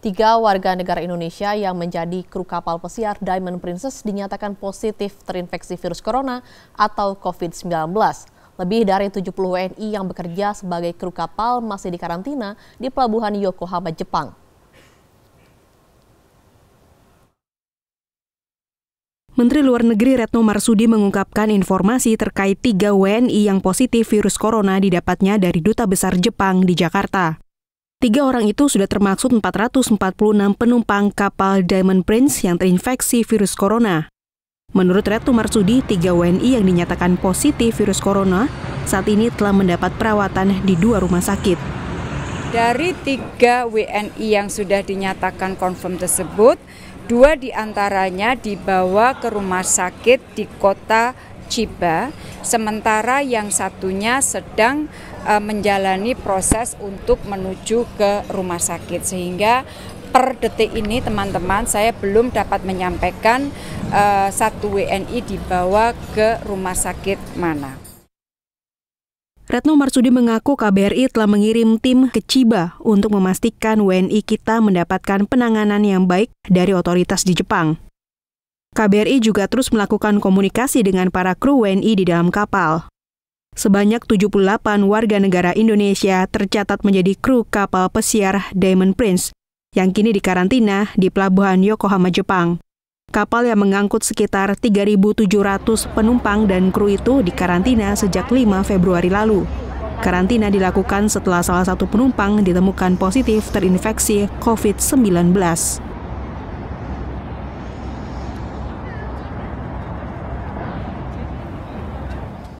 Tiga warga negara Indonesia yang menjadi kru kapal pesiar Diamond Princess dinyatakan positif terinfeksi virus corona atau COVID-19. Lebih dari 70 WNI yang bekerja sebagai kru kapal masih dikarantina di pelabuhan Yokohama, Jepang. Menteri Luar Negeri Retno Marsudi mengungkapkan informasi terkait tiga WNI yang positif virus corona didapatnya dari Duta Besar Jepang di Jakarta. Tiga orang itu sudah termaksud 446 penumpang kapal Diamond Prince yang terinfeksi virus corona. Menurut Retno Marsudi, tiga WNI yang dinyatakan positif virus corona saat ini telah mendapat perawatan di dua rumah sakit. Dari tiga WNI yang sudah dinyatakan konfirm tersebut, dua diantaranya dibawa ke rumah sakit di kota Chiba, sementara yang satunya sedang uh, menjalani proses untuk menuju ke rumah sakit sehingga per detik ini teman-teman saya belum dapat menyampaikan uh, satu WNI dibawa ke rumah sakit mana. Retno Marsudi mengaku KBRI telah mengirim tim ke Ciba untuk memastikan WNI kita mendapatkan penanganan yang baik dari otoritas di Jepang. KBRI juga terus melakukan komunikasi dengan para kru WNI di dalam kapal. Sebanyak 78 warga negara Indonesia tercatat menjadi kru kapal pesiar Diamond Prince yang kini dikarantina di pelabuhan Yokohama, Jepang. Kapal yang mengangkut sekitar 3.700 penumpang dan kru itu dikarantina sejak 5 Februari lalu. Karantina dilakukan setelah salah satu penumpang ditemukan positif terinfeksi COVID-19.